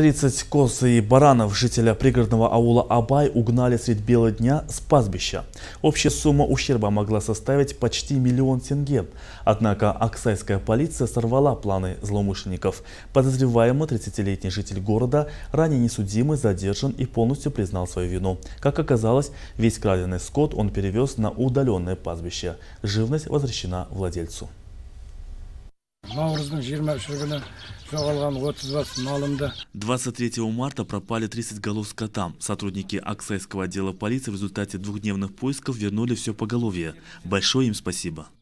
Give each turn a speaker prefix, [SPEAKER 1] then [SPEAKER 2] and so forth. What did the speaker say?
[SPEAKER 1] 30 коз и баранов жителя пригородного аула Абай угнали средь бела дня с пастбища. Общая сумма ущерба могла составить почти миллион тенге. Однако аксайская полиция сорвала планы злоумышленников. Подозреваемый 30-летний житель города, ранее несудимый, задержан и полностью признал свою вину. Как оказалось, весь краденный скот он перевез на удаленное пастбище. Живность возвращена владельцу.
[SPEAKER 2] 23
[SPEAKER 1] марта пропали 30 голов скота. Сотрудники Аксайского отдела полиции в результате двухдневных поисков вернули все поголовье. Большое им спасибо.